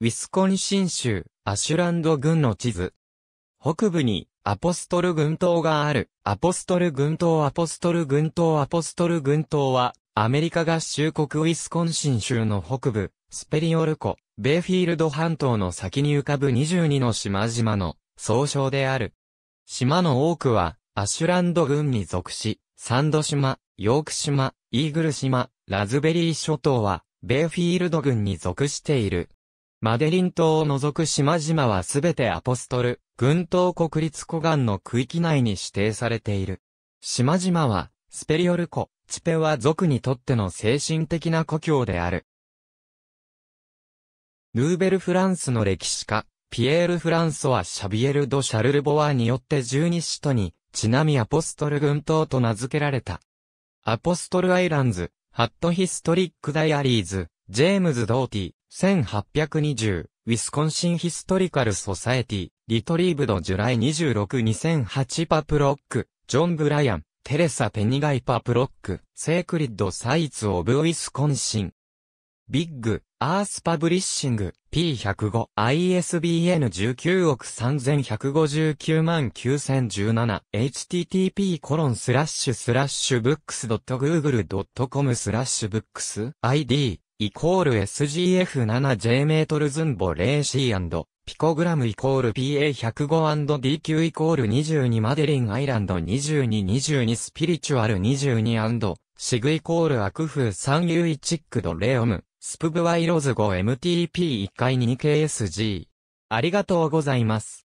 ウィスコンシン州、アシュランド郡の地図。北部に、アポストル群島がある、アポストル群島アポストル群島アポストル群島は、アメリカ合衆国ウィスコンシン州の北部、スペリオル湖、ベイフィールド半島の先に浮かぶ22の島々の総称である。島の多くは、アシュランド軍に属し、サンド島、ヨーク島、イーグル島、ラズベリー諸島は、ベイフィールド軍に属している。マデリン島を除く島々はすべてアポストル、群島国立湖岸の区域内に指定されている。島々は、スペリオル湖、チペは族にとっての精神的な故郷である。ヌーベルフランスの歴史家、ピエール・フランソはシャビエル・ド・シャルル・ボワーによって十二使徒に、ちなみアポストル群島と名付けられた。アポストルアイランズ、ハットヒストリックダイアリーズ、ジェームズ・ドーティ、1820、ウィスコンシンヒストリカルソサエティ、リトリーブドジュライ262008パプロック、ジョン・ブライアン、テレサ・ペニガイパプロック、セークリッド・サイツ・オブ・ウィスコンシン。ビッグ、アースパブリッシング、P105、ISBN 19億3159万9017、http コロンスラッシュスラッシュブックス .google.com スラッシュブックス ID イコール SGF7J メートルズンボシ c ピコグラムイコール PA105&DQ イコール22マデリンアイランド2222スピリチュアル22シグイコールアクフー3ユイチックドレオムスプブワイロズ 5MTP1 回 2KSG ありがとうございます。